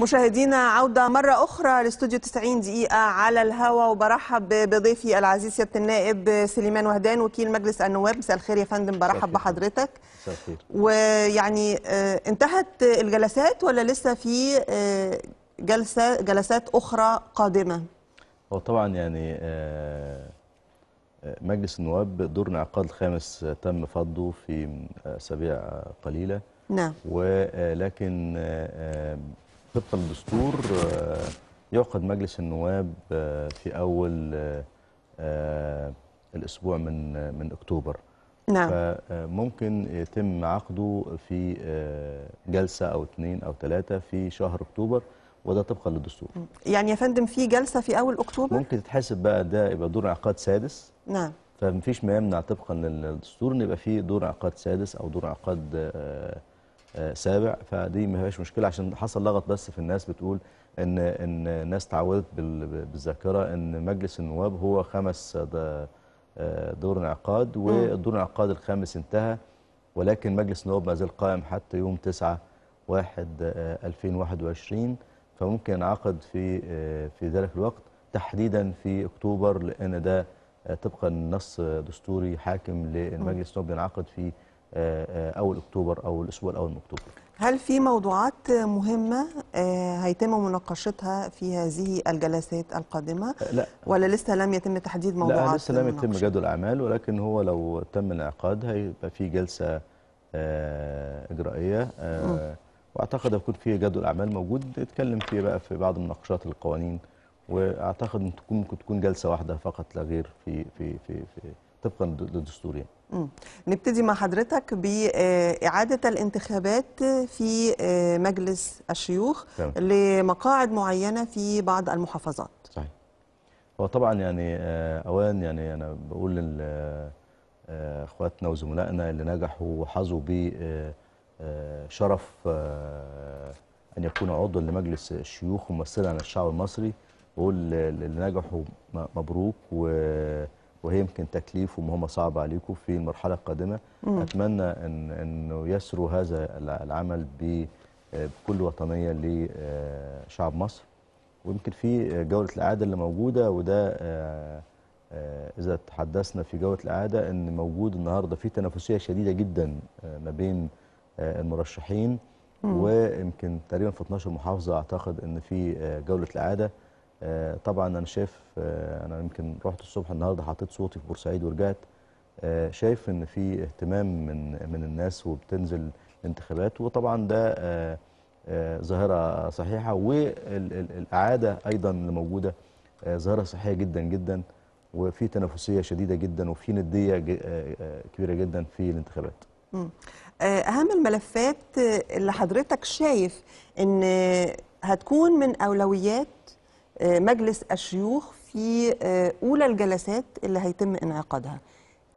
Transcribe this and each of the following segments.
مشاهدينا عودة مرة أخرى لاستوديو 90 دقيقة على الهواء وبرحب بضيفي العزيز سيادة النائب سليمان وهدان وكيل مجلس النواب مساء الخير يا فندم برحب بحضرتك سافير. ويعني آه، انتهت الجلسات ولا لسه في آه، جلسة جلسات أخرى قادمة؟ هو طبعا يعني آه، مجلس النواب دور انعقاد الخامس تم فضه في أسابيع قليلة نعم ولكن طبقا للدستور آه، يعقد مجلس النواب آه، في اول آه، الاسبوع من من اكتوبر نعم فممكن يتم عقده في جلسه او اثنين او ثلاثه في شهر اكتوبر وده طبقا للدستور يعني يا فندم في جلسه في اول اكتوبر ممكن تتحسب بقى ده يبقى دور عقاد سادس نعم فمفيش ما يمنع طبقا للدستور ان يبقى في دور عقاد سادس او دور عقاد آه، سابع فدي ما فيهاش مشكله عشان حصل لغط بس في الناس بتقول ان ان الناس تعودت بالذاكره ان مجلس النواب هو خمس آه، دور انعقاد والدور الانعقاد الخامس انتهى ولكن مجلس النواب ما زال قائم حتى يوم 9 1 2021 فممكن ينعقد في آه، في ذلك الوقت تحديدا في اكتوبر لان ده طبقا نص دستوري حاكم للمجلس النواب ينعقد في آه، آه، اول اكتوبر او الاسبوع الاول من اكتوبر هل في موضوعات مهمه آه، هيتم مناقشتها في هذه الجلسات القادمه لا ولا لسه لم يتم تحديد موضوعات لا لسه لم يتم جدول اعمال ولكن هو لو تم الانعقاد هيبقى في جلسه اجرائيه واعتقد هيكون في جدول اعمال موجود نتكلم فيه بقى في بعض مناقشات القوانين واعتقد ان تكون ممكن تكون جلسه واحده فقط لا غير في في في, في طبقا للدستور يعني نبتدي مع حضرتك بإعادة الانتخابات في آه، مجلس الشيوخ تمام. لمقاعد معينة في بعض المحافظات صحيح هو طبعا يعني آه، أولا يعني أنا بقول آه، إخواتنا وزملائنا اللي نجحوا وحظوا بشرف أن يكون عضوا لمجلس الشيوخ وممثلا عن الشعب المصري بقول اللي نجحوا مبروك و وهي يمكن تكليف ومهمه صعبه عليكم في المرحله القادمه مم. اتمنى ان انه يسروا هذا العمل بكل وطنيه لشعب آه، مصر ويمكن في جوله الاعاده اللي موجوده وده آه، آه، اذا تحدثنا في جوله الاعاده ان موجود النهارده في تنافسيه شديده جدا ما بين المرشحين ويمكن تقريبا في 12 محافظه اعتقد ان في جوله الاعاده آه، طبعا انا شايف آه، انا يمكن رحت الصبح النهارده حطيت صوتي في بورسعيد ورجعت آه، شايف ان في اهتمام من من الناس وبتنزل انتخابات وطبعا ده ظاهره صحيحه والاعاده ايضا اللي موجوده ظاهره صحيه جدا جدا وفي تنافسيه شديده جدا وفي نديه كبيره جدا في الانتخابات اهم الملفات اللي حضرتك شايف ان هتكون من اولويات آه، مجلس الشيوخ في آه، اولى الجلسات اللي هيتم انعقادها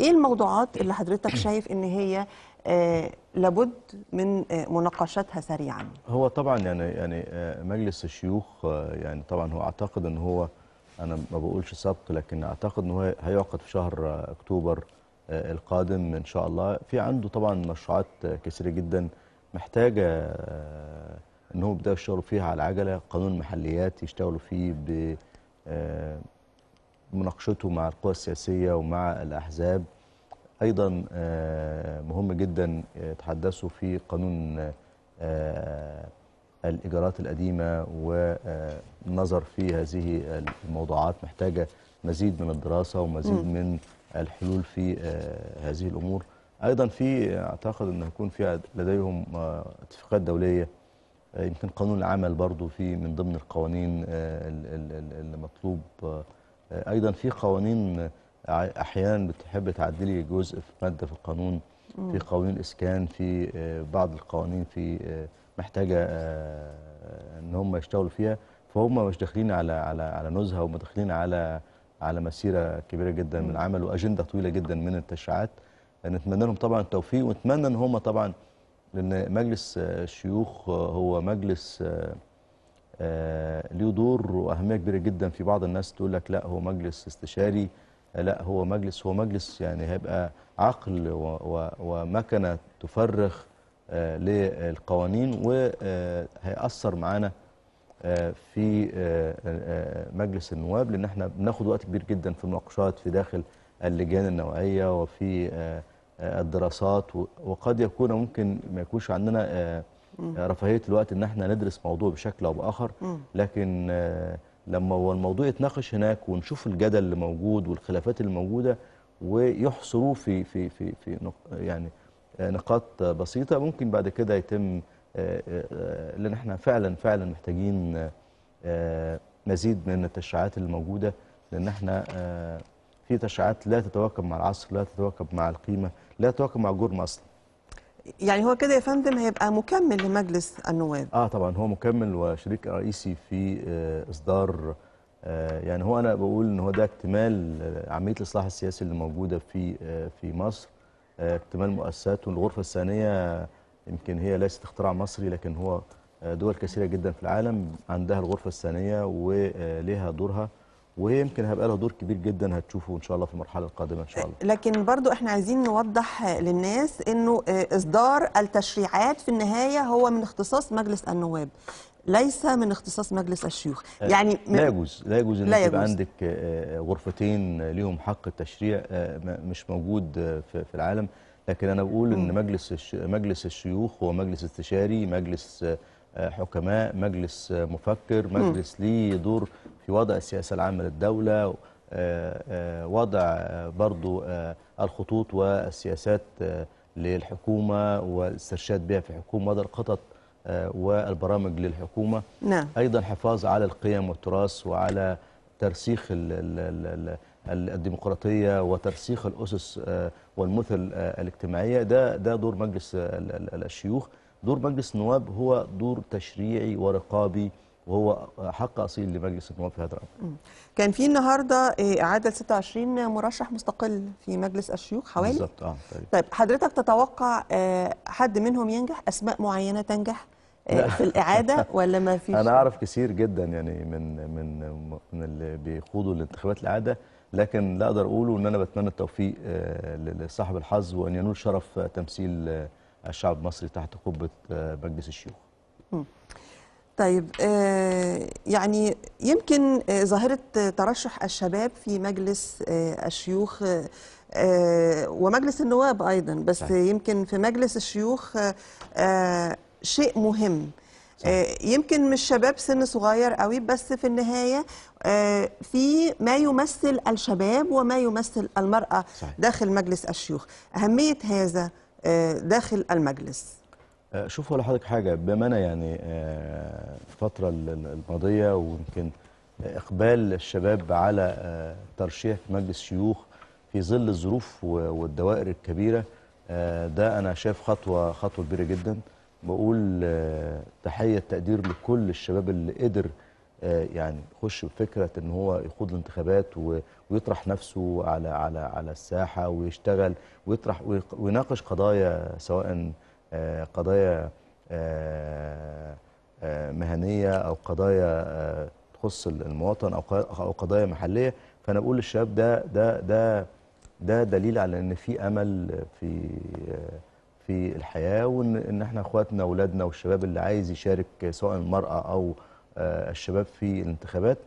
ايه الموضوعات اللي حضرتك شايف ان هي آه، لابد من مناقشتها سريعا هو طبعا يعني يعني مجلس الشيوخ يعني طبعا هو اعتقد ان هو انا ما بقولش سبق لكن اعتقد ان هو هيعقد في شهر اكتوبر القادم ان شاء الله في عنده طبعا مشروعات كثيره جدا محتاجه ان هم بداوا يشتغلوا فيها على العجله قانون المحليات يشتغلوا فيه ب آه، مناقشته مع القوى السياسيه ومع الاحزاب ايضا آه، مهم جدا تحدثوا في قانون آه، الايجارات القديمه والنظر في هذه الموضوعات محتاجه مزيد من الدراسه ومزيد من الحلول في هذه الامور ايضا في اعتقد ان هيكون في لديهم اتفاقات دوليه يمكن قانون العمل برضو في من ضمن القوانين آه، اللي مطلوب آه، ايضا في قوانين آه، احيانا بتحب تعدلي جزء في ماده في القانون في قوانين الاسكان في بعض القوانين في محتاجه ان هم يشتغلوا فيها فهم مش داخلين على على على نزهه هم داخلين على على مسيره كبيره جدا من العمل واجنده طويله جدا من التشريعات نتمنى لهم طبعا التوفيق ونتمنى ان هم طبعا لأن مجلس آه، الشيوخ آه، هو مجلس له آه، دور وأهمية كبيرة جدا في بعض الناس تقول لك لا هو مجلس استشاري لا هو مجلس هو مجلس يعني هيبقى عقل ومكنة تفرخ للقوانين وهيأثر معانا في مجلس النواب لأن احنا بناخد وقت كبير جدا في المناقشات في داخل اللجان النوعية وفي الدراسات وقد يكون ممكن ما يكونش عندنا آه، آه، رفاهيه الوقت ان احنا ندرس موضوع بشكل او باخر لكن آه، لما هو الموضوع يتناقش هناك ونشوف الجدل اللي موجود والخلافات الموجوده ويحصروا ويحصروه في في في في يعني نقاط بسيطه ممكن بعد كده يتم لان احنا فعلا فعلا محتاجين مزيد من التشريعات الموجوده لان احنا في تشريعات لا تتواكب مع العصر لا تتواكب مع القيمه لا يتواكب مع الجرم اصلا يعني هو كده يا فندم هيبقى مكمل لمجلس النواب اه طبعا هو مكمل وشريك رئيسي في آه، اصدار آه، يعني هو انا بقول ان هو ده اكتمال آه، عمليه الاصلاح السياسي اللي موجوده في في مصر اكتمال مؤسساته الغرفه الثانيه يمكن هي ليست اختراع مصري لكن هو دول كثيره جدا في العالم عندها الغرفه الثانيه وليها دورها ويمكن هيبقى لها دور كبير جدا هتشوفه ان شاء الله في المرحله القادمه ان شاء الله لكن برضو احنا عايزين نوضح للناس انه آه، اصدار التشريعات في النهايه هو من اختصاص مجلس النواب ليس من اختصاص مجلس الشيوخ آه، يعني لا يجوز لا يجوز ان يبقى عندك آه، غرفتين ليهم حق التشريع مش موجود في العالم لكن انا بقول ان مجلس مجلس الشيوخ هو مجلس استشاري مجلس حكماء مجلس مفكر مجلس ليه دور في وضع السياسة العامة للدولة آه، آه، وضع آه، برضو الخطوط والسياسات للحكومة والاسترشاد بها في الحكومة وضع الخطط والبرامج للحكومة نعم. أيضا حفاظ على القيم والتراث وعلى ترسيخ الديمقراطية وترسيخ الأسس والمثل الاجتماعية ده, ده دور مجلس الشيوخ دور مجلس النواب هو دور تشريعي ورقابي وهو حق اصيل لمجلس النواب في هذا الامر. كان في النهارده آه، اعاده 26 مرشح مستقل في مجلس الشيوخ حوالي بالظبط اه طيب. طيب حضرتك تتوقع آه، حد منهم ينجح اسماء معينه تنجح آه، في الاعاده ولا ما فيش؟ انا اعرف كثير جدا يعني من من من اللي بيخوضوا الانتخابات الاعاده لكن لا اقدر اقوله ان انا بتمنى التوفيق لصاحب الحظ وان ينول شرف تمثيل الشعب المصري تحت قبه مجلس الشيوخ. طيب آه، يعني يمكن آه، ظاهرة آه، ترشح الشباب في مجلس الشيوخ ومجلس النواب أيضا بس صحيح. يمكن في مجلس الشيوخ شيء مهم صحيح. يمكن مش شباب سن صغير قوي بس في النهاية في ما يمثل الشباب وما يمثل المرأة صحيح. داخل مجلس الشيوخ أهمية هذا داخل المجلس آه، شوف ولا حضرتك حاجه بما انا يعني الفتره آه، الماضيه ويمكن اقبال الشباب على آه، ترشيح مجلس شيوخ في ظل الظروف والدوائر الكبيره ده انا شايف خطوه خطوه كبيره جدا بقول تحيه تقدير لكل الشباب اللي قدر يعني يخش بفكره ان هو يخوض الانتخابات ويطرح نفسه على على على الساحه ويشتغل ويطرح ويناقش قضايا سواء آه، قضايا آه، آه، مهنيه او قضايا تخص المواطن او قضايا محليه فانا بقول للشباب ده ده ده ده دليل على ان في امل في في الحياه وان ان احنا اخواتنا واولادنا والشباب اللي عايز يشارك سواء المراه او الشباب في الانتخابات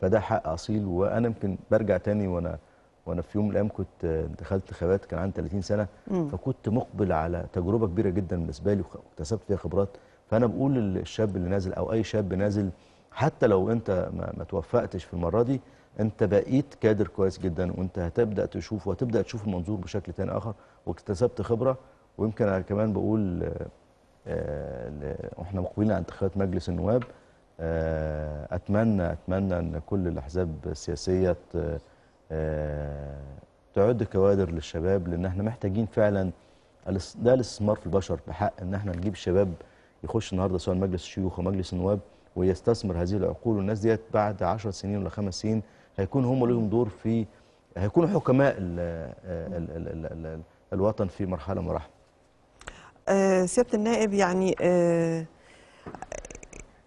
فده حق اصيل وانا يمكن برجع تاني وانا وانا في يوم من الايام كنت آه، دخلت خبات كان عندي 30 سنه مم. فكنت مقبل على تجربه كبيره جدا بالنسبه لي واكتسبت فيها خبرات فانا بقول للشاب اللي نازل او اي شاب نازل حتى لو انت ما, ما توفقتش في المره دي انت بقيت كادر كويس جدا وانت هتبدا تشوف وهتبدا تشوف المنظور بشكل تاني اخر واكتسبت خبره ويمكن انا كمان بقول آه، آه، احنا مقبلين على انتخابات مجلس النواب اتمنى اتمنى ان كل الاحزاب السياسيه آه، تعد كوادر للشباب لان احنا محتاجين فعلا ده الاستثمار في البشر بحق ان احنا نجيب شباب يخش النهارده سواء مجلس الشيوخ ومجلس النواب ويستثمر هذه العقول والناس ديت بعد 10 سنين ولا خمس سنين هيكون هم لهم دور في هيكونوا حكماء الـ آه، الـ الـ الـ الـ الـ الوطن في مرحله مرحله. أه سياده النائب يعني أه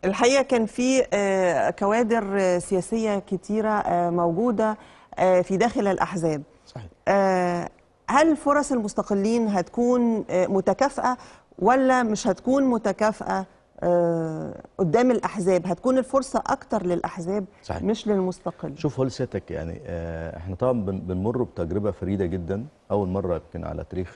الحقيقه كان في آه، كوادر سياسيه كتيره موجوده آه، في داخل الأحزاب صحيح. آه، هل فرص المستقلين هتكون آه، متكافئة ولا مش هتكون متكافئة قدام الأحزاب هتكون الفرصة أكتر للأحزاب صحيح. مش للمستقل شوف هول سيتك يعني احنا طبعا بنمر بتجربة فريدة جدا أول مرة يمكن على تاريخ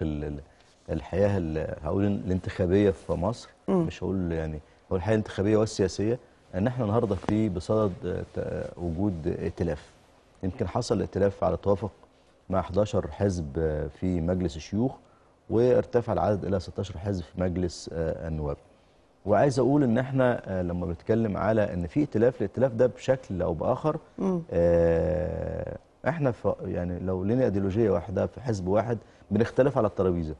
الحياة هقول الانتخابية في مصر م. مش هقول يعني هقول الحياة الانتخابية والسياسية ان احنا النهارده في بصدد وجود ائتلاف يمكن حصل ائتلاف على توافق مع 11 حزب في مجلس الشيوخ وارتفع العدد الى 16 حزب في مجلس آه، النواب وعايز اقول ان احنا آه، لما بنتكلم على ان في ائتلاف الائتلاف ده بشكل او باخر آه احنا يعني لو لنا ايديولوجيه واحده في حزب واحد بنختلف على الترابيزه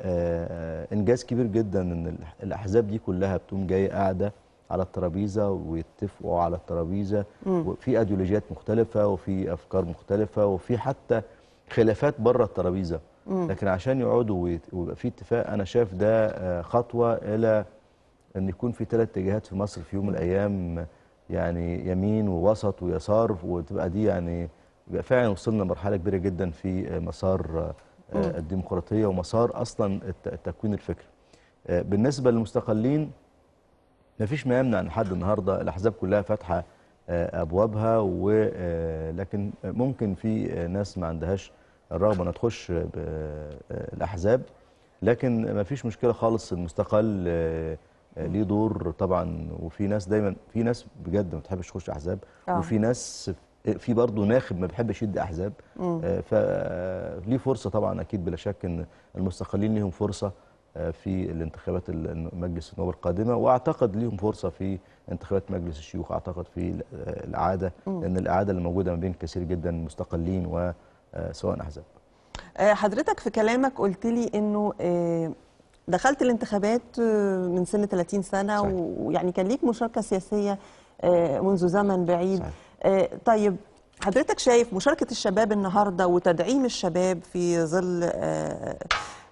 آه, آه، انجاز كبير جدا ان الاحزاب دي كلها بتقوم جايه قاعده على الترابيزه ويتفقوا على الترابيزه وفي ايديولوجيات مختلفه وفي افكار مختلفه وفي حتى خلافات بره الترابيزه لكن عشان يقعدوا ويبقى في اتفاق انا شايف ده آه، خطوه الى ان يكون في ثلاث اتجاهات في مصر في يوم من الايام يعني يمين ووسط ويسار وتبقى دي يعني يبقى فعلا وصلنا لمرحله كبيره جدا في آه، مسار آه، الديمقراطيه ومسار اصلا التكوين الفكري بالنسبه للمستقلين ما فيش ما يمنع ان حد النهارده الاحزاب كلها فاتحه آه، ابوابها ولكن آه، ممكن في ناس ما عندهاش الرغبه انها تخش آه، الاحزاب لكن ما فيش مشكله خالص المستقل ليه دور طبعا وفي ناس دايما في ناس بجد ما بتحبش تخش احزاب وفي ناس في برضه ناخب ما بيحبش يدي احزاب فليه فرصه طبعا اكيد بلا شك ان المستقلين ليهم فرصه آه، في الانتخابات مجلس النواب القادمه واعتقد ليهم فرصه في انتخابات مجلس الشيوخ اعتقد في الاعاده آه، لان الاعاده اللي موجوده ما بين كثير جدا مستقلين وسواء آه، احزاب. حضرتك في كلامك قلت لي انه دخلت الانتخابات من سن 30 سنه ويعني كان ليك مشاركه سياسيه منذ زمن بعيد صحيح. طيب حضرتك شايف مشاركة الشباب النهاردة وتدعيم الشباب في ظل آه،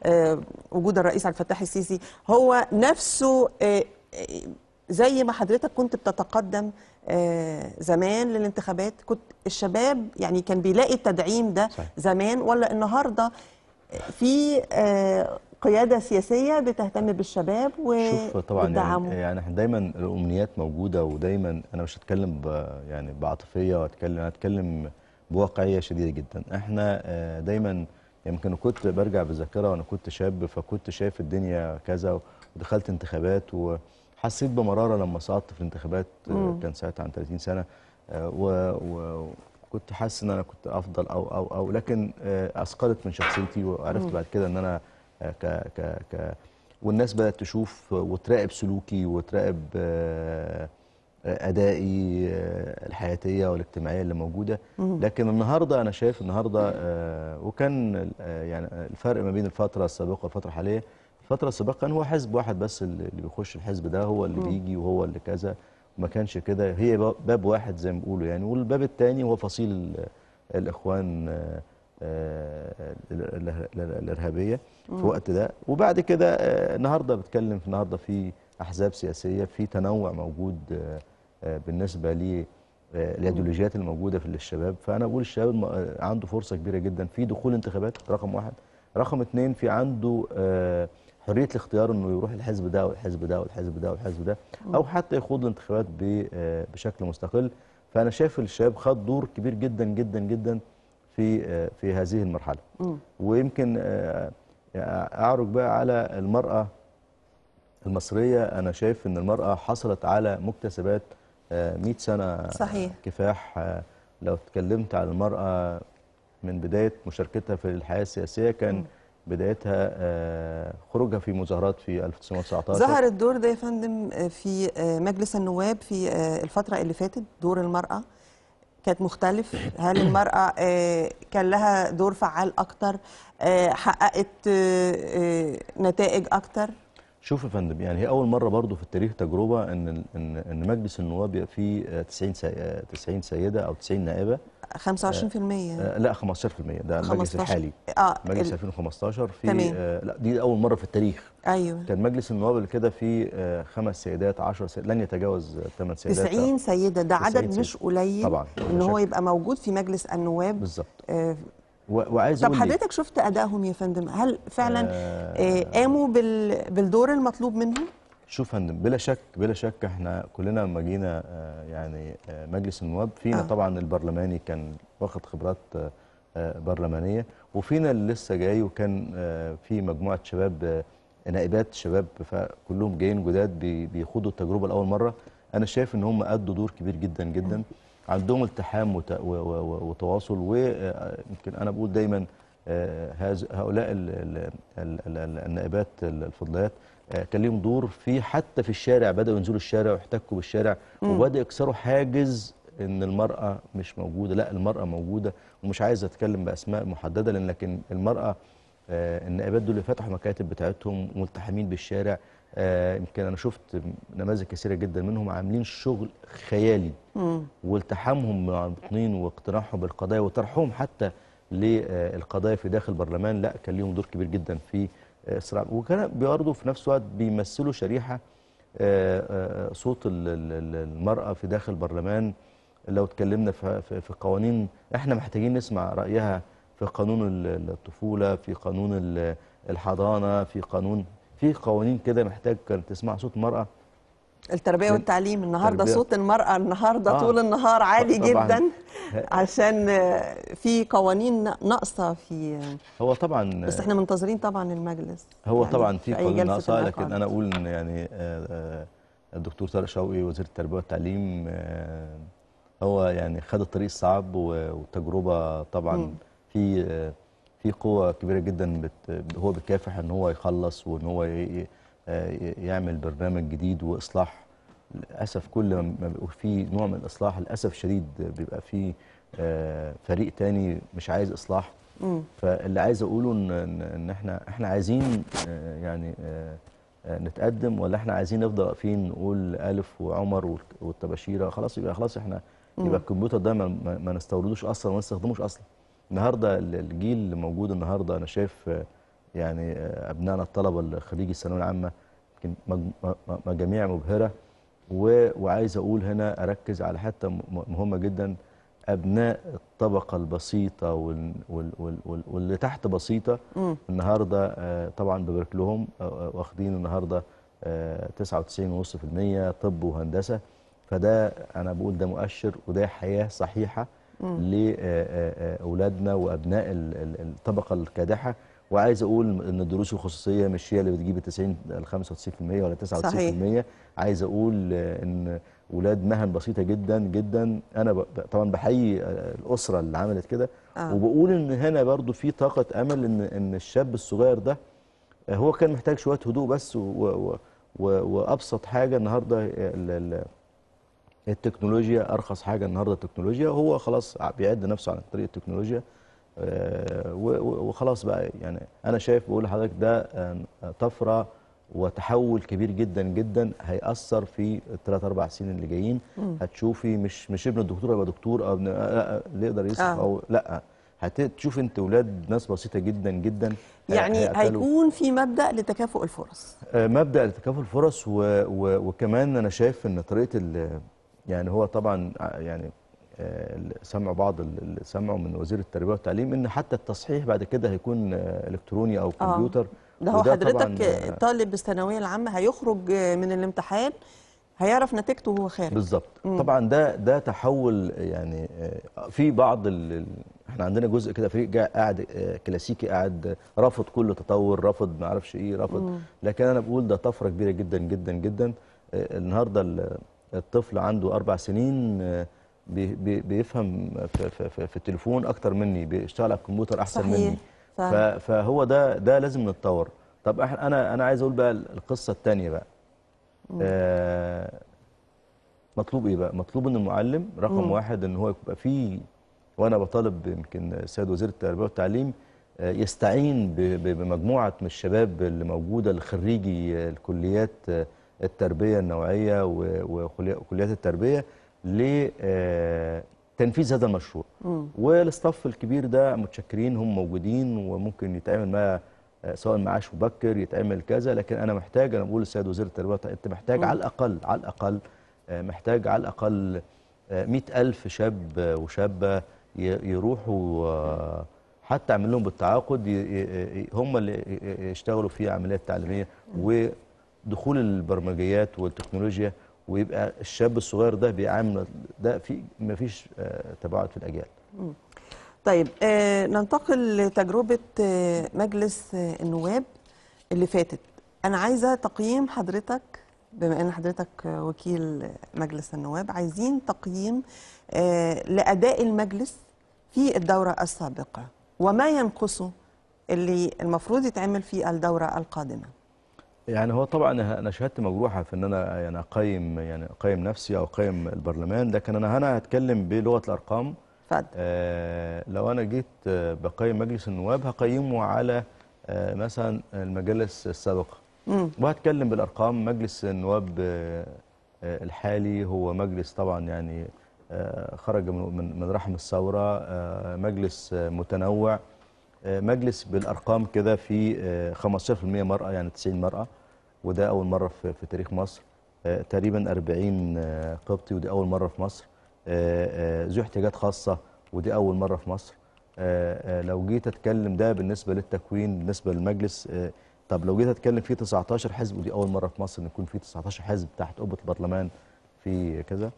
آه، وجود الرئيس عبد الفتاح السيسي هو نفسه آه، زي ما حضرتك كنت بتتقدم زمان للانتخابات كنت الشباب يعني كان بيلاقي التدعيم ده زمان ولا النهارده في قياده سياسيه بتهتم بالشباب شوف طبعا يعني, يعني احنا دايما الامنيات موجوده ودايما انا مش هتكلم يعني بعاطفيه واتكلم هتكلم بواقعيه شديده جدا احنا آه، دايما يمكن يعني كنت برجع بذاكره وانا كنت شاب فكنت شايف الدنيا كذا ودخلت انتخابات وحسيت بمراره لما صعدت في الانتخابات آه، مم. كان ساعتها عن 30 سنه آه، وكنت حاسس ان انا كنت افضل او او او لكن اثقلت من شخصيتي وعرفت بعد كده ان انا ك ك ك والناس بدات تشوف وتراقب سلوكي وتراقب آه، ادائي آه، الحياتيه والاجتماعيه اللي موجوده لكن النهارده انا شايف النهارده آه، وكان يعني الفرق ما بين الفتره السابقه والفتره الحاليه الفتره السابقه كان هو حزب واحد بس اللي بيخش الحزب ده هو اللي بيجي وهو اللي كذا ما كانش كده هي باب واحد زي ما بيقولوا يعني والباب الثاني هو فصيل الاخوان الارهابيه في الوقت ده وبعد كده آه، النهارده بتكلم النهارده في احزاب سياسيه في تنوع موجود آه، آه، بالنسبه ل الايديولوجيات الموجوده في الشباب فانا بقول الشباب عنده فرصه كبيره جدا في دخول انتخابات رقم واحد رقم اثنين في عنده حريه الاختيار انه يروح الحزب ده والحزب ده والحزب ده والحزب ده او حتى يخوض الانتخابات بشكل مستقل فانا شايف الشباب خد دور كبير جدا جدا جدا في في هذه المرحله ويمكن اعرج بقى على المرأة المصرية أنا شايف أن المرأة حصلت على مكتسبات 100 آه، سنة صحيح. كفاح آه، لو اتكلمت على المرأة من بداية مشاركتها في الحياة السياسية كان م. بدايتها آه، خروجها في مظاهرات في 1919 ظهر الدور ده يا فندم في مجلس النواب في الفترة اللي فاتت دور المرأة كانت مختلف هل المرأة آه، كان لها دور فعال أكتر آه، حققت آه، نتائج أكتر شوف يا فندم يعني هي أول مرة برضو في التاريخ تجربة أن أن مجلس النواب فيه 90 90 سيدة أو 90 نائبة 25% آه، لا 15% ده المجلس الحالي اه مجلس 2015 في تمام. آه لا دي اول مره في التاريخ ايوه كان مجلس النواب اللي كده فيه آه خمس سيدات 10 سيدات لن يتجاوز 8 سيدات 90 سيده ده عدد مش قليل طبعا ان هو يبقى موجود في مجلس النواب بالظبط آه وعايز طب حضرتك شفت ادائهم يا فندم هل فعلا آه, آه، قاموا بالدور المطلوب منهم شوف فندم بلا شك بلا شك احنا كلنا لما جينا آه، يعني آه، مجلس النواب فينا آه. طبعا البرلماني كان واخد خبرات آه، برلمانيه وفينا اللي لسه جاي وكان في مجموعه شباب نائبات شباب فكلهم جايين جداد بيخوضوا التجربه لاول مره انا شايف ان هم ادوا دور كبير جدا جدا عندهم التحام وتواصل ويمكن انا بقول دايما هؤلاء النائبات الفضليات آه، كان ليهم دور في حتى في الشارع بداوا ينزلوا الشارع ويحتكوا بالشارع وبداوا يكسروا حاجز ان المراه مش موجوده لا المراه موجوده ومش عايز اتكلم باسماء محدده لان لكن المراه آه، النقابات دول اللي فتحوا مكاتب بتاعتهم ملتحمين بالشارع آه، يمكن انا شفت نماذج كثيره جدا منهم عاملين شغل خيالي والتحامهم مع المواطنين واقتراحهم بالقضايا وطرحهم حتى للقضايا في داخل البرلمان لا كان ليهم دور كبير جدا في آه، صراع وكان برضه في نفس الوقت بيمثلوا شريحه آه، آه، صوت المراه في داخل البرلمان لو اتكلمنا في قوانين احنا محتاجين نسمع رايها في قانون الطفوله في قانون الحضانه في قانون في قوانين كده محتاج كانت تسمع صوت المراه التربية والتعليم النهاردة تربية. صوت المرأة النهاردة آه. طول النهار عالي طبعاً. جدا عشان في قوانين ناقصة في هو طبعا بس احنا منتظرين طبعا المجلس هو يعني طبعا في قوانين ناقصة لكن أنا أقول إن يعني آه، آه، الدكتور طارق شوقي وزير التربية والتعليم آه، هو يعني خد الطريق الصعب والتجربة طبعا م. في في قوة كبيرة جدا هو بيكافح إن هو يخلص وإن هو آه، يعمل برنامج جديد واصلاح للاسف كل ما بيبقى في نوع من الاصلاح للاسف شديد بيبقى في آه، فريق تاني مش عايز اصلاح فاللي عايز اقوله ان ان احنا احنا عايزين آه، يعني نتقدم ولا احنا عايزين نفضل واقفين نقول الف وعمر والتباشيره خلاص يبقى خلاص احنا يبقى الكمبيوتر ده ما, ما نستوردوش اصلا وما نستخدموش اصلا النهارده الجيل اللي موجود النهارده انا شايف يعني آه، ابنائنا الطلبه اللي الثانويه العامه مجاميع مبهره وعايز اقول هنا اركز على حته مهمه جدا ابناء الطبقه البسيطه واللي تحت بسيطه النهارده آه، طبعا ببارك لهم آه، واخدين النهارده 99.5% طب وهندسه فده انا بقول ده مؤشر وده حياه صحيحه لاولادنا وابناء الطبقه الكادحه وعايز اقول ان الدروس الخصوصيه مش هي اللي بتجيب ال 90 ال 95% ولا 99% صحيح. عايز اقول ان ولاد مهن بسيطه جدا جدا انا طبعا بحيي آه، الاسره اللي عملت كده آه. وبقول ان هنا برضو في طاقه امل ان ان الشاب الصغير ده آه، هو كان محتاج شويه هدوء بس و... و... و... وابسط حاجه النهارده آه، التكنولوجيا ارخص حاجه النهارده التكنولوجيا هو خلاص بيعد نفسه على طريق التكنولوجيا آه، وخلاص بقى يعني انا شايف بقول لحضرتك ده طفره وتحول كبير جدا جدا هيأثر في الثلاث اربع سنين اللي جايين هتشوفي مش مش ابن الدكتور يبقى دكتور او ابن لا آه، آه، اللي يقدر يصحى آه. او لا هتشوف انت ولاد ناس بسيطه جدا جدا يعني هيكون في مبدا لتكافؤ الفرص مبدا لتكافؤ الفرص و و وكمان انا شايف ان طريقه يعني هو طبعا يعني آه، سمع بعض اللي سمعوا من وزير التربيه والتعليم ان حتى التصحيح بعد كده هيكون الكتروني او آه. كمبيوتر آه. ده هو حضرتك آه، طالب الثانويه العامه هيخرج من الامتحان هيعرف نتيجته وهو خارج بالظبط طبعا ده ده تحول يعني في بعض ال... احنا عندنا جزء كده فريق جاء قاعد كلاسيكي قاعد رافض كل تطور رافض ما اعرفش ايه رافض مم. لكن انا بقول ده طفره كبيره جدا جدا جدا النهارده الطفل عنده اربع سنين بي بيفهم في, في, في التليفون اكتر مني بيشتغل على الكمبيوتر احسن صحيح. مني صحيح. فهو ده ده لازم نتطور طب احنا انا انا عايز اقول بقى القصه الثانيه بقى آه مطلوب ايه بقى مطلوب ان المعلم رقم مم. واحد ان هو يبقى فيه وانا بطالب يمكن السيد وزير التربيه والتعليم آه، يستعين بمجموعه من الشباب اللي موجوده الخريجي آه، الكليات آه، التربيه النوعيه وكليات التربيه لتنفيذ هذا المشروع والاستاف الكبير ده متشكرين هم موجودين وممكن يتعامل معاه سواء معاش مبكر يتعمل كذا لكن انا محتاج انا بقول للسيد وزير التربيه انت محتاج م. على الاقل على الاقل آه، محتاج على الاقل 100000 آه، شاب وشابه يروحوا آه، حتى اعمل لهم بالتعاقد هم اللي يشتغلوا في عمليات تعليميه ودخول البرمجيات والتكنولوجيا ويبقى الشاب الصغير ده بيعامل ده في مفيش آه، تباعد في الاجيال طيب آه، ننتقل لتجربه آه، مجلس النواب اللي فاتت انا عايزه تقييم حضرتك بما ان حضرتك وكيل مجلس النواب عايزين تقييم لاداء المجلس في الدوره السابقه وما ينقصه اللي المفروض يتعمل في الدوره القادمه يعني هو طبعا انا شهادتي مجروحه في ان انا يعني اقيم يعني اقيم نفسي او اقيم البرلمان لكن انا هنا هتكلم بلغه الارقام اتفضل آه لو انا جيت آه، بقيم مجلس النواب هقيمه على آه مثلا المجالس السابقه وهتكلم بالارقام مجلس النواب آه،, آه الحالي هو مجلس طبعا يعني آه، خرج من من رحم الثوره مجلس متنوع مجلس بالارقام كده في 15% آه، مراه يعني 90 مراه وده اول مره في, تاريخ مصر آه، تقريبا 40 آه، قبطي ودي اول مره في مصر ذو احتياجات خاصه ودي اول مره في مصر لو جيت اتكلم ده بالنسبه للتكوين بالنسبه للمجلس طب لو جيت اتكلم في 19 حزب ودي اول مره في مصر ان يكون في 19 حزب تحت قبه البرلمان في كذا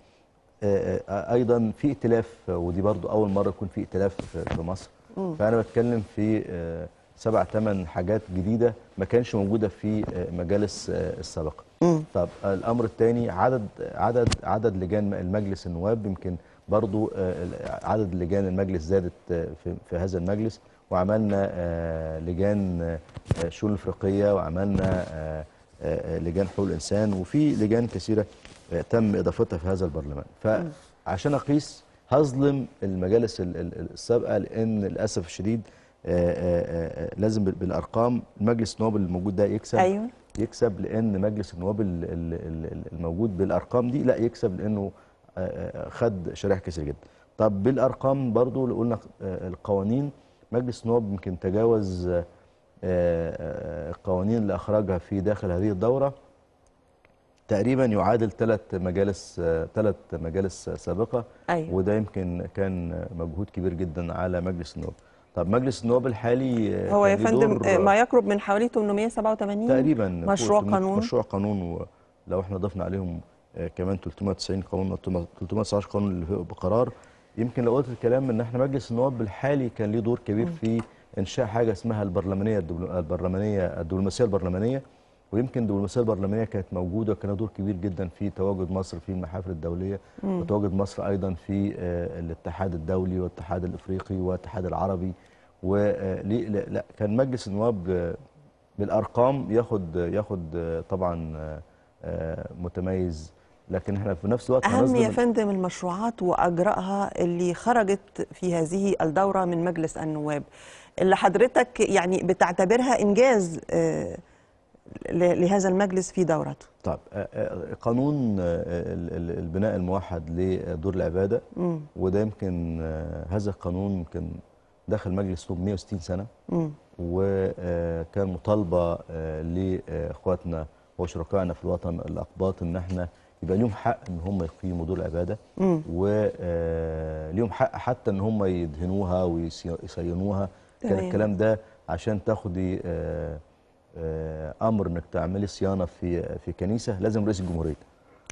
ايضا في ائتلاف ودي برضو اول مره يكون في ائتلاف في مصر فانا بتكلم في آه، سبع ثمان حاجات جديده ما كانش موجوده في آه، مجالس آه، السابقه طب الامر الثاني عدد عدد عدد لجان المجلس النواب يمكن برضو عدد لجان المجلس زادت في هذا المجلس وعملنا لجان شؤون افريقيه وعملنا لجان حقوق الانسان وفي لجان كثيره تم اضافتها في هذا البرلمان فعشان اقيس هظلم المجالس السابقه لان للاسف الشديد آه، آه، آه، لازم بالارقام مجلس النواب الموجود ده يكسب أيوة. يكسب لان مجلس النواب الموجود بالارقام دي لا يكسب لانه خد شرائح كثير جدا طب بالارقام برضو اللي قلنا القوانين مجلس النواب يمكن تجاوز القوانين اللي اخرجها في داخل هذه الدوره تقريبا يعادل ثلاث مجالس ثلاث مجالس سابقه أيوة. وده يمكن كان مجهود كبير جدا على مجلس النواب طب مجلس النواب الحالي هو يا فندم ما يقرب من حوالي 887 تقريبا مشروع قانون مشروع قانون ولو احنا ضفنا عليهم آه، كمان 390 قانون او 319 قانون اللي بقرار يمكن لو قلت الكلام ان احنا مجلس النواب الحالي كان ليه دور كبير في انشاء حاجه اسمها البرلمانيه البرلمانيه الدبلوماسيه البرلمانيه ويمكن الدبلوماسيه البرلمانيه كانت موجوده وكان دور كبير جدا في تواجد مصر في المحافل الدوليه مم. وتواجد مصر ايضا في آه، الاتحاد الدولي والاتحاد الافريقي والاتحاد العربي و آه، لا كان مجلس النواب آه، بالارقام ياخد ياخد طبعا متميز لكن احنا في نفس الوقت اهم يا فندم المشروعات واجرائها اللي خرجت في هذه الدوره من مجلس النواب اللي حضرتك يعني بتعتبرها انجاز آه لهذا المجلس في دورته طيب آه، آه، قانون آه، البناء الموحد لدور العبادة مم. وده يمكن هذا القانون يمكن دخل مجلس طول 160 سنة مم. وكان مطالبة لإخواتنا وشركائنا في الوطن الأقباط إن احنا يبقى لهم حق إن هم يقيموا دور العبادة وليهم حق حتى إن هم يدهنوها ويصينوها كان الكلام ده عشان تاخدي آه، امر انك تعملي صيانه في في كنيسه لازم رئيس الجمهوريه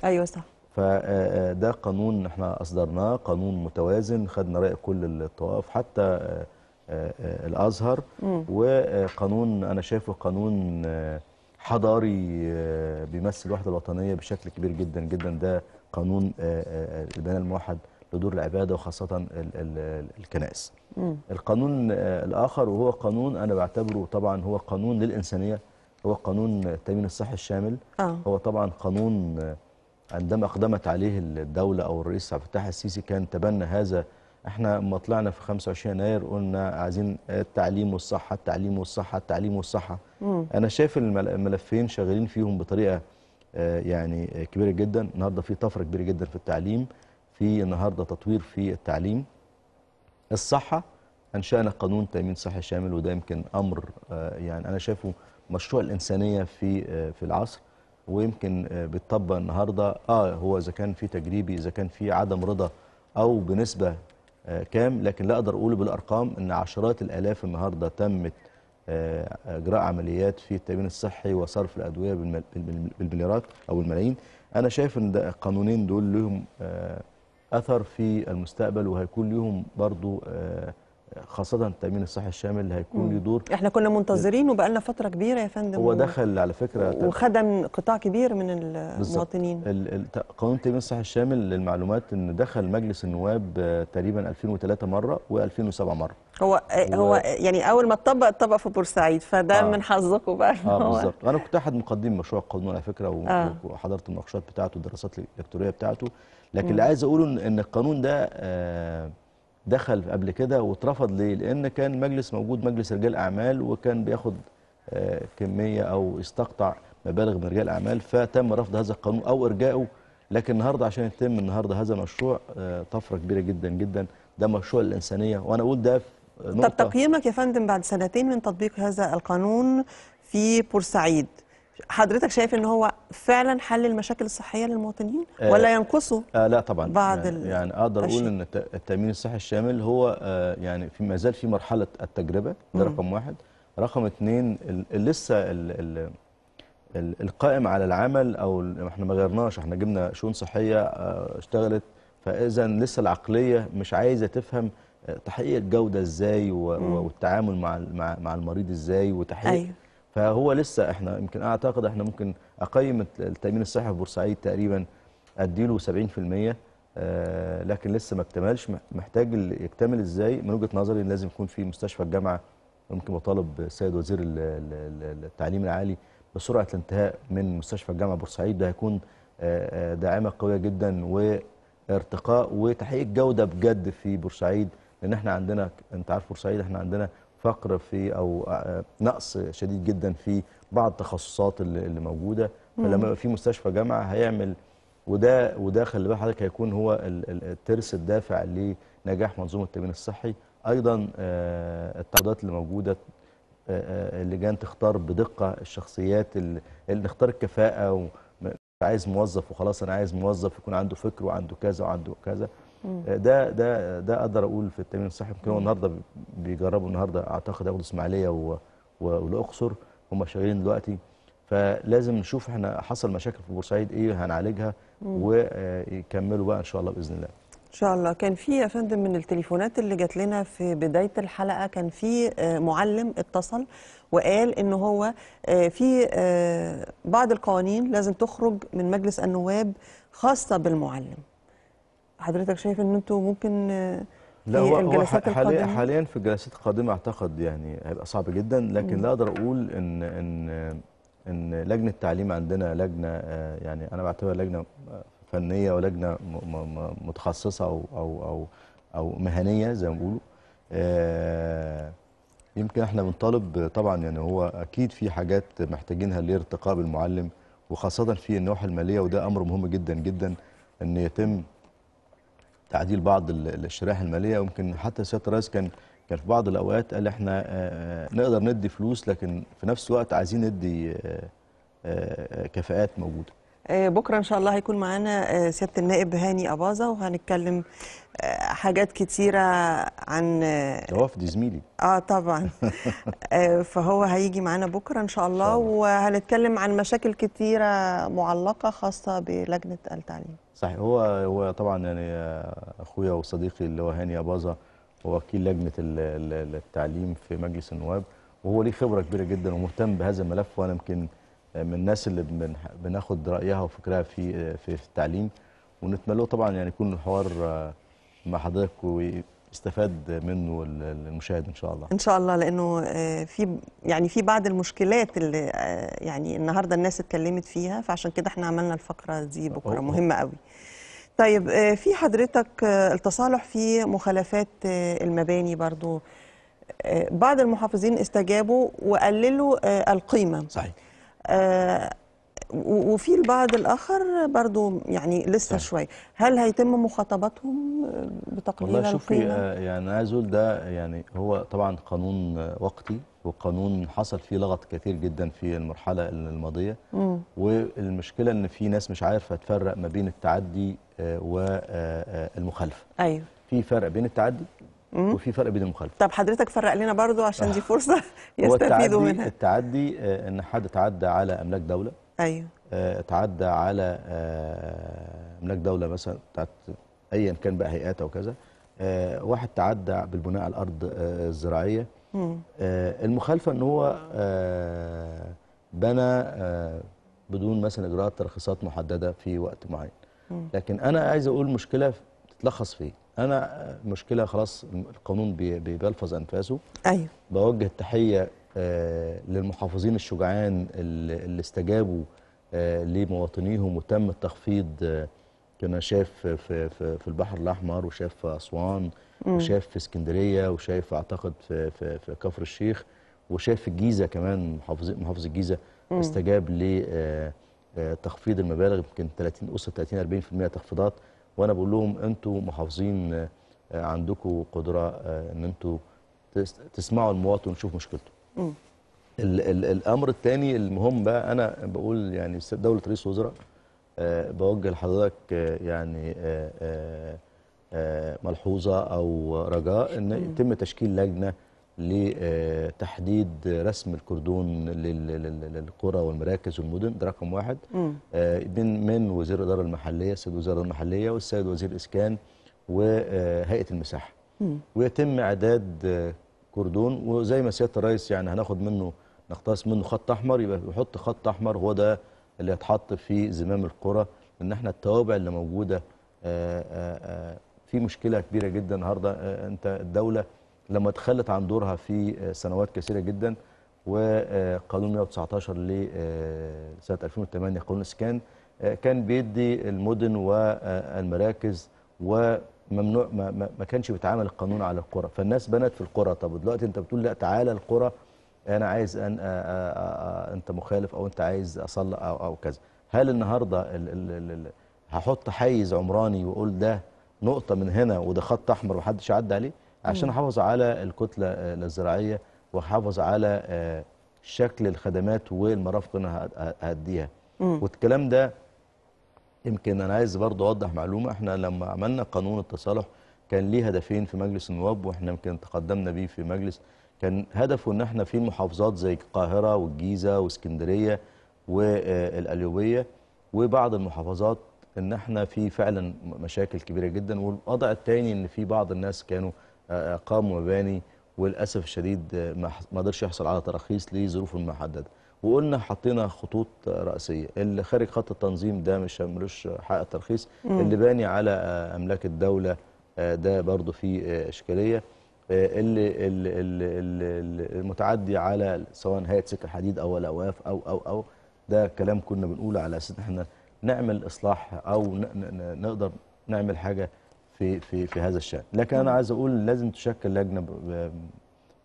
ايوه صح فده آه، آه، قانون احنا اصدرناه قانون متوازن خدنا راي كل الطوائف حتى الازهر مم. وقانون انا شايفه قانون حضاري بيمثل الوحده الوطنيه بشكل كبير جدا جدا ده قانون البيان الموحد لدور العبادة وخاصة الكنائس القانون آه، الآخر وهو قانون أنا بعتبره طبعا هو قانون للإنسانية هو قانون التأمين الصحي الشامل آه. هو طبعا قانون آه، عندما أقدمت عليه الدولة أو الرئيس عبد الفتاح السيسي كان تبنى هذا احنا ما طلعنا في 25 يناير قلنا عايزين التعليم والصحة التعليم والصحة التعليم والصحة مم. أنا شايف الملفين شغالين فيهم بطريقة آه، يعني كبيرة جدا النهاردة في طفرة كبيرة جدا في التعليم في النهارده تطوير في التعليم الصحه انشانا قانون تامين صحي شامل وده يمكن امر آه، يعني انا شايفه مشروع الانسانيه في آه، في العصر ويمكن آه، بيتطبق النهارده اه هو اذا كان في تجريبي اذا كان في عدم رضا او بنسبه كام لكن لا اقدر اقول بالارقام ان عشرات الالاف النهارده تمت اجراء عمليات في التامين الصحي وصرف الادويه بالمليارات او الملايين انا شايف ان القانونين دول لهم اثر في المستقبل وهيكون ليهم برضو آه، خاصة التأمين الصحي الشامل اللي هيكون ليه دور احنا كنا منتظرينه لنا فترة كبيرة يا فندم هو دخل على فكرة وخدم قطاع كبير من المواطنين قانون التأمين الصحي الشامل للمعلومات ان دخل مجلس النواب آه، تقريبا 2003 مرة و2007 مرة هو آه، و... هو يعني اول ما اتطبق اتطبق في بورسعيد فده آه. من حظكم بقى اه بالظبط انا كنت احد مقدمي مشروع القانون على فكرة وحضرت آه. المناقشات بتاعته والدراسات الدكتورية بتاعته لكن اللي عايز اقوله ان القانون ده آه، دخل قبل كده واترفض ليه؟ لان كان مجلس موجود مجلس رجال اعمال وكان بياخد آه، كميه او يستقطع مبالغ من رجال اعمال فتم رفض هذا القانون او ارجائه لكن النهارده عشان يتم النهارده هذا مشروع آه، طفره كبيره جدا جدا ده مشروع الانسانيه وانا اقول ده نقطة طب تقييمك يا فندم بعد سنتين من تطبيق هذا القانون في بورسعيد حضرتك شايف ان هو فعلا حل المشاكل الصحيه للمواطنين آه، ولا ينقصه آه لا طبعا بعض يعني, يعني اقدر اقول ان التامين الصحي الشامل هو آه يعني في ما زال في مرحله التجربه ده رقم واحد رقم اثنين لسه الـ الـ الـ القائم على العمل او احنا ما غيرناش احنا جبنا شؤون صحيه آه اشتغلت فاذا لسه العقليه مش عايزه تفهم آه، تحقيق الجوده ازاي والتعامل مع مع المريض ازاي وتحقيق أيوه. فهو لسه احنا يمكن اعتقد احنا ممكن اقيم التامين الصحي في بورسعيد تقريبا اديله 70% آه، لكن لسه ما اكتملش محتاج يكتمل ازاي من وجهه نظري لازم يكون في مستشفى الجامعه ممكن بطالب السيد وزير التعليم العالي بسرعه الانتهاء من مستشفى الجامعه بورسعيد ده هيكون آه، آه، داعمه قويه جدا وارتقاء وتحقيق جوده بجد في بورسعيد لان احنا عندنا انت عارف بورسعيد احنا عندنا فقر في او آه، نقص شديد جدا في بعض التخصصات اللي موجوده فلما يبقى في مستشفى جامعه هيعمل وده وده خلي بال حضرتك هيكون هو الترس الدافع لنجاح منظومه التامين الصحي ايضا آه، التعويضات اللي موجوده آه، اللجان تختار بدقه الشخصيات اللي نختار الكفاءه عايز موظف وخلاص انا عايز موظف يكون عنده فكر وعنده كذا وعنده كذا ده ده ده اقدر اقول في التامين الصحي يمكن هو النهارده بيجربوا النهارده اعتقد ياخدوا اسماعيليه والاقصر هم شغالين دلوقتي فلازم نشوف احنا حصل مشاكل في بورسعيد ايه هنعالجها ويكملوا بقى ان شاء الله باذن الله ان شاء الله كان في يا فندم من التليفونات اللي جات لنا في بدايه الحلقه كان في آه، معلم اتصل وقال ان هو آه، في آه، بعض القوانين لازم تخرج من مجلس النواب خاصه بالمعلم حضرتك شايف ان انتوا ممكن آه، لا هو الجلسات حاليا حاليا في الجلسات القادمه اعتقد يعني هيبقى صعب جدا لكن لا اقدر اقول ان ان آه، ان لجنه التعليم عندنا لجنه آه، يعني انا بعتبرها لجنه فنيه ولجنه متخصصه او او او او مهنيه زي ما بيقولوا يمكن احنا بنطالب طبعا يعني هو اكيد في حاجات محتاجينها لارتقاء بالمعلم وخاصه في النواحي الماليه وده امر مهم جدا جدا ان يتم تعديل بعض الشرائح الماليه ويمكن حتى سياده الرئيس كان كان في بعض الاوقات قال احنا آه، آه، نقدر ندي فلوس لكن في نفس الوقت عايزين ندي آه، كفاءات موجوده بكره ان شاء الله هيكون معانا سياده النائب هاني اباظه وهنتكلم حاجات كتيره عن وفد زميلي اه طبعا فهو هيجي معانا بكره ان شاء الله وهنتكلم عن مشاكل كتيره معلقه خاصه بلجنه التعليم صحيح هو هو طبعا يعني آه، اخويا وصديقي اللي هو هاني اباظه هو وكيل لجنه التعليم في مجلس النواب وهو ليه خبره كبيره جدا ومهتم بهذا الملف وانا يمكن من الناس اللي بناخد رايها وفكرها في آه، في التعليم ونتمنى طبعا يعني يكون الحوار آه، مع حضرتك يستفاد منه المشاهد ان شاء الله ان شاء الله لانه آه، في يعني في بعض المشكلات اللي آه، يعني النهارده الناس اتكلمت فيها فعشان كده احنا عملنا الفقره دي بكره مهمه قوي طيب آه، في حضرتك التصالح في مخالفات المباني برضو بعض المحافظين استجابوا وقللوا القيمه صحيح وفي البعض الاخر برضو يعني لسه صح. نعم. شوي هل هيتم مخاطبتهم بتقليل والله شوفي آه، يعني يعني عايز اقول ده يعني هو طبعا قانون آه، وقتي وقانون حصل فيه لغط كتير جدا في المرحله الماضيه م. والمشكله ان في ناس مش عارفه تفرق ما بين التعدي آه، والمخالفه ايوه في فرق بين التعدي وفي فرق بين المخالفه طب حضرتك فرق لنا برضو عشان دي فرصه يستفيدوا منها التعدي التعدي ان حد تعدى على املاك دوله ايوه آه، اتعدى على املاك آه، دوله مثلا بتاعت ايا كان بقى هيئاتها وكذا آه، واحد تعدى بالبناء على الارض الزراعيه المخالفه ان هو بنى بدون مثلا اجراءات ترخيصات محدده في وقت معين لكن انا عايز اقول مشكله بتتلخص في انا مشكله خلاص القانون بيلفظ انفاسه ايوه بوجه التحيه آه، للمحافظين الشجعان اللي استجابوا آه، لمواطنيهم وتم التخفيض آه، كنا شاف في, في, في البحر الأحمر وشاف في أسوان وشاف في اسكندرية وشاف أعتقد في, في, في كفر الشيخ وشاف في الجيزة كمان محافظ الجيزة استجاب لتخفيض المبالغ يمكن 30 أسر 30 40% تخفيضات وأنا بقول لهم أنتوا محافظين عندكم قدرة أن أنتوا تسمعوا المواطن ونشوف مشكلته ال ال الامر الثاني المهم بقى انا بقول يعني دوله رئيس وزراء أه بوجه لحضرتك آه، يعني آه،, أه أه ملحوظه او رجاء ان يتم تشكيل لجنه لتحديد رسم الكردون للقرى والمراكز والمدن ده رقم واحد من آه، من وزير الاداره المحليه السيد وزير الاداره المحليه والسيد وزير الاسكان وهيئه المساحه ويتم اعداد كردون وزي ما سياده الرئيس يعني هناخد منه نقتص منه خط احمر يبقى يحط خط احمر هو ده اللي هيتحط في زمام القرى ان احنا التوابع اللي موجوده آه، آه، آه، في مشكله كبيره جدا النهارده انت الدوله لما تخلت عن دورها في سنوات كثيره جدا وقانون 119 لسنه 2008 قانون الاسكان كان بيدي المدن والمراكز و ممنوع ما, ما كانش بيتعامل القانون على القرى فالناس بنت في القرى طب دلوقتي انت بتقول لا تعالى القرى انا عايز ان آآ آآ انت مخالف او انت عايز اصلي او او كذا هل النهارده ال ال ال هحط حيز عمراني واقول ده نقطه من هنا وده خط احمر ومحدش يعدي عليه عشان احافظ على الكتله آه، الزراعيه واحافظ على آه، شكل الخدمات والمرافق اللي انا هاديها والكلام ده يمكن انا عايز برضه اوضح معلومه احنا لما عملنا قانون التصالح كان ليه هدفين في مجلس النواب واحنا يمكن تقدمنا بيه في مجلس كان هدفه ان احنا في محافظات زي القاهره والجيزه واسكندريه والقليوبيه وبعض المحافظات ان احنا في فعلا مشاكل كبيره جدا والوضع الثاني ان في بعض الناس كانوا قاموا مباني وللاسف الشديد ما قدرش يحصل على تراخيص لظروف محدده وقلنا حطينا خطوط رأسيه اللي خارج خط التنظيم ده مش ملوش حق الترخيص اللي باني على املاك الدوله آه، ده برضو فيه آه، اشكاليه آه، اللي, اللي, اللي المتعدي على سواء هيئه سكه الحديد او الاواف او او او ده كلام كنا بنقوله على اساس ان احنا نعمل اصلاح او نقدر نعمل حاجه في في في هذا الشان لكن انا عايز اقول لازم تشكل لجنه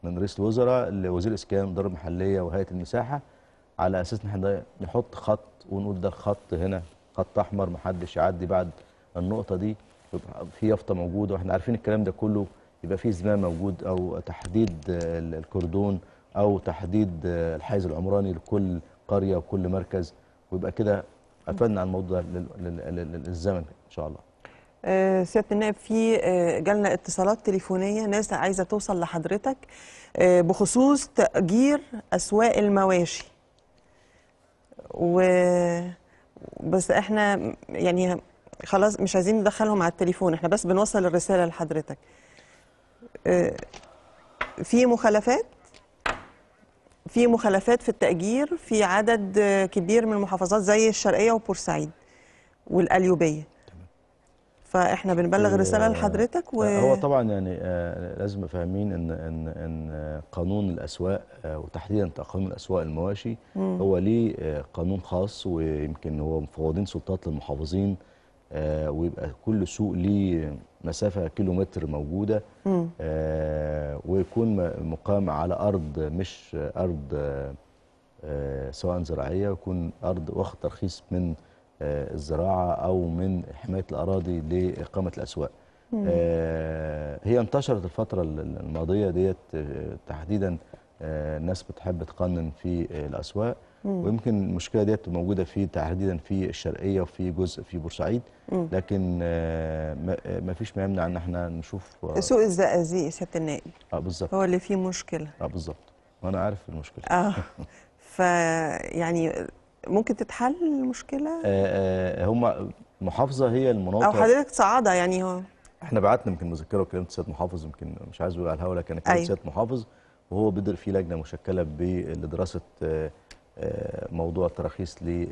من رئيس الوزراء لوزير الاسكان والاداره المحليه وهيئه المساحه على اساس ان احنا نحط خط ونقول ده الخط هنا خط احمر محدش يعدي بعد النقطه دي يبقى في يافطه موجوده واحنا عارفين الكلام ده كله يبقى في زمام موجود او تحديد الكردون او تحديد الحيز العمراني لكل قريه وكل مركز ويبقى كده قفلنا على الموضوع ده للزمن ان شاء الله آه، سياده النائب في آه، جالنا اتصالات تليفونيه ناس عايزه توصل لحضرتك آه، بخصوص تاجير اسواق المواشي و بس احنا يعني خلاص مش عايزين ندخلهم على التليفون احنا بس بنوصل الرساله لحضرتك آه، في مخالفات في مخالفات في التأجير في عدد كبير من المحافظات زي الشرقية وبورسعيد والقليوبية فاحنا بنبلغ رساله لحضرتك و... آه، هو طبعا يعني آه، لازم فاهمين ان ان ان قانون الاسواق آه، وتحديدا تقويم الاسواق المواشي مم. هو ليه قانون خاص ويمكن هو مفوضين سلطات للمحافظين ويبقى كل سوق ليه مسافه كيلومتر موجوده ويكون مقام على ارض مش ارض سواء زراعيه ويكون ارض واخد ترخيص من آه، الزراعه او من حمايه الاراضي لاقامه الاسواق آه، هي انتشرت الفتره الماضيه ديت آه، تحديدا الناس بتحب تقنن في الاسواق ويمكن المشكله ديت موجوده في تحديدا في الشرقيه وفي جزء في بورسعيد لكن ما فيش ما يمنع ان احنا نشوف سوق الزقازيق يا سياده النائب اه بالظبط هو اللي فيه مشكله اه بالظبط وانا عارف المشكله اه فيعني ممكن تتحل المشكله؟ آه، آه، هم محافظه هي المناطق او حضرتك تصعدها يعني هو احنا بعتنا يمكن مذكره وكلمت سياده محافظ يمكن مش عايز اقول على الهوا لكن كلمت أيوه. سياده محافظ وهو بدر في لجنه مشكله لدراسه آه، موضوع التراخيص ل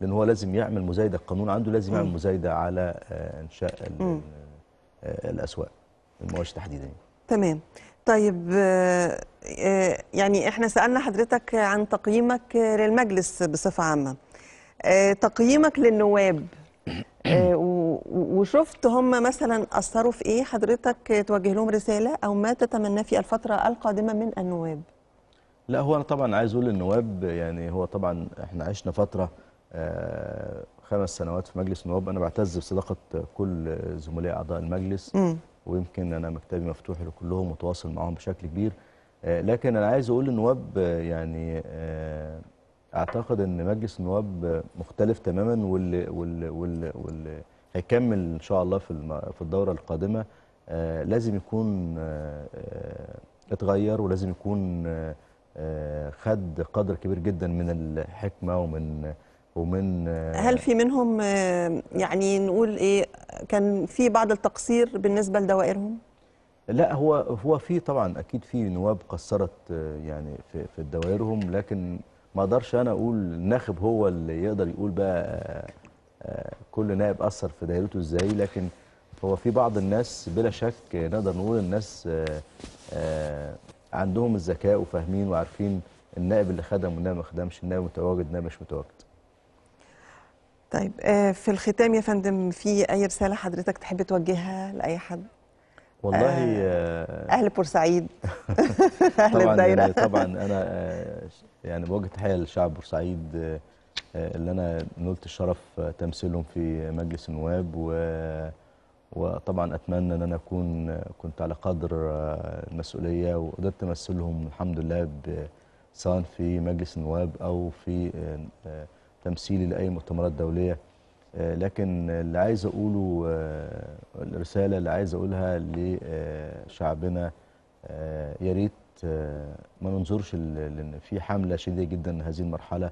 لان هو لازم يعمل مزايده القانون عنده لازم يعمل مزايده على انشاء الاسواق المواشي تحديدا تمام طيب آه، آه، يعني احنا سالنا حضرتك عن تقييمك للمجلس بصفه عامه آه، تقييمك للنواب وشفت هم مثلا اثروا في ايه حضرتك توجه لهم رساله او ما تتمنى في الفتره القادمه من النواب لا هو انا طبعا عايز اقول للنواب يعني هو طبعا احنا عشنا فتره خمس سنوات في مجلس النواب انا بعتز بصداقه كل زملاء اعضاء المجلس ويمكن انا مكتبي مفتوح لكلهم متواصل معاهم بشكل كبير آه، لكن انا عايز اقول للنواب آه، يعني آه، اعتقد ان مجلس النواب مختلف تماما واللي واللي واللي, واللي هيكمل ان شاء الله في في الدوره القادمه لازم يكون اتغير ولازم يكون خد قدر كبير جدا من الحكمه ومن ومن هل في منهم آه، يعني نقول ايه كان في بعض التقصير بالنسبه لدوائرهم؟ لا هو هو في طبعا اكيد في نواب قصرت آه، يعني في في دوائرهم لكن ما اقدرش انا اقول الناخب هو اللي يقدر يقول بقى آه، كل نائب اثر في دايرته ازاي لكن هو في بعض الناس بلا شك نقدر نقول الناس عندهم الذكاء وفاهمين وعارفين النائب اللي خدم والنائب ما خدمش النائب متواجد النائب مش متواجد طيب آه، في الختام يا فندم في اي رساله حضرتك تحب توجهها لاي حد والله آه، آه، اهل بورسعيد اهل الدايره طبعا يعني طبعا انا يعني بوجه تحيه لشعب بورسعيد اللي انا نلت الشرف تمثيلهم في مجلس النواب و وطبعا اتمنى ان انا اكون كنت على قدر المسؤوليه وقدرت امثلهم الحمد لله سواء في مجلس النواب او في تمثيلي لاي مؤتمرات دوليه آه، لكن اللي عايز اقوله آه، الرساله اللي عايز اقولها لشعبنا آه، يا ريت ما ننظرش لان في حمله شديده جدا هذه المرحله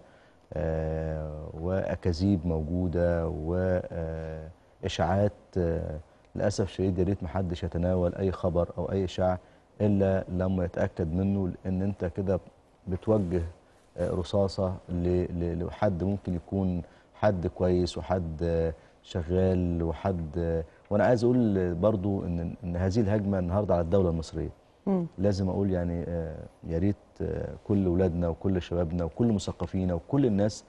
واكاذيب موجوده واشاعات للاسف شديد يا ريت ما حدش يتناول اي خبر او اي اشاعه الا لما يتاكد منه لان انت كده بتوجه رصاصه لحد ممكن يكون حد كويس وحد آه، شغال وحد آه، وانا عايز اقول برضو ان ان هذه الهجمه النهارده على الدوله المصريه لازم اقول يعني آه، يا ريت كل اولادنا وكل شبابنا وكل مثقفينا وكل الناس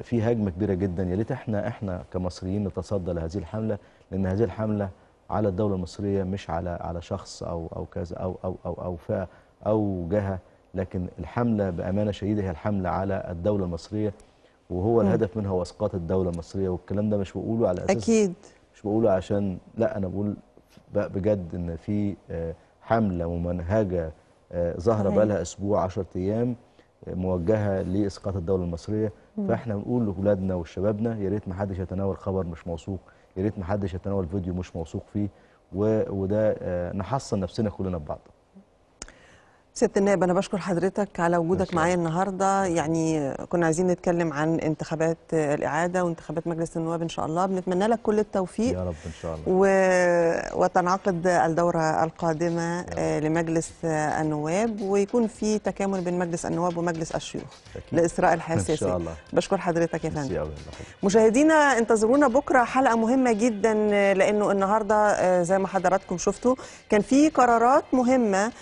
في هجمه كبيره جدا يا ريت احنا احنا كمصريين نتصدى لهذه الحمله لان هذه الحمله على الدوله المصريه مش على على شخص او او كذا او او او او فئه او جهه لكن الحملة بأمانة شديدة هي الحملة على الدولة المصرية وهو الهدف منها هو اسقاط الدولة المصرية والكلام ده مش بقوله على أساس أكيد مش بقوله عشان لا أنا بقول بجد إن في آه، حملة ممنهجة آه، ظاهرة بقى لها أسبوع 10 أيام آه، موجهة لإسقاط الدولة المصرية فإحنا بنقول لأولادنا وشبابنا يا ريت ما حدش يتناول خبر مش موثوق يا ريت ما حدش يتناول فيديو مش موثوق فيه وده نحصن نفسنا كلنا ببعض ست النائب انا بشكر حضرتك على وجودك معايا النهارده يعني كنا عايزين نتكلم عن انتخابات الاعاده وانتخابات مجلس النواب ان شاء الله بنتمنى لك كل التوفيق يا رب ان شاء الله و... وتنعقد الدوره القادمه آه، لمجلس النواب ويكون في تكامل بين مجلس النواب ومجلس الشيوخ لاسراء الحساسيه الحياه ان شاء الله بشكر حضرتك يا فندم مشاهدينا انتظرونا بكره حلقه مهمه جدا آه، لانه النهارده آه، زي ما حضراتكم شفتوا كان في قرارات مهمه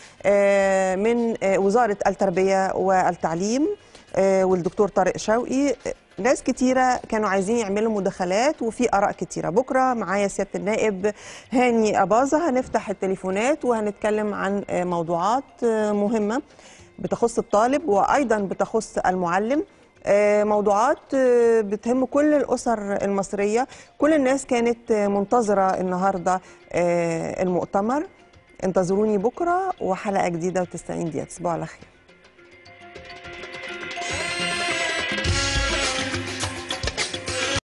من آه، وزاره التربيه والتعليم آه، والدكتور طارق شوقي ناس كتيرة كانوا عايزين يعملوا مداخلات وفي آراء كتيرة بكرة معايا سيادة النائب هاني أباظة هنفتح التليفونات وهنتكلم عن آه، موضوعات مهمة بتخص الطالب وأيضا بتخص المعلم موضوعات بتهم كل الأسر المصرية كل الناس كانت منتظرة النهاردة المؤتمر انتظروني بكره وحلقه جديده و90 دقيقه تصبحوا على خير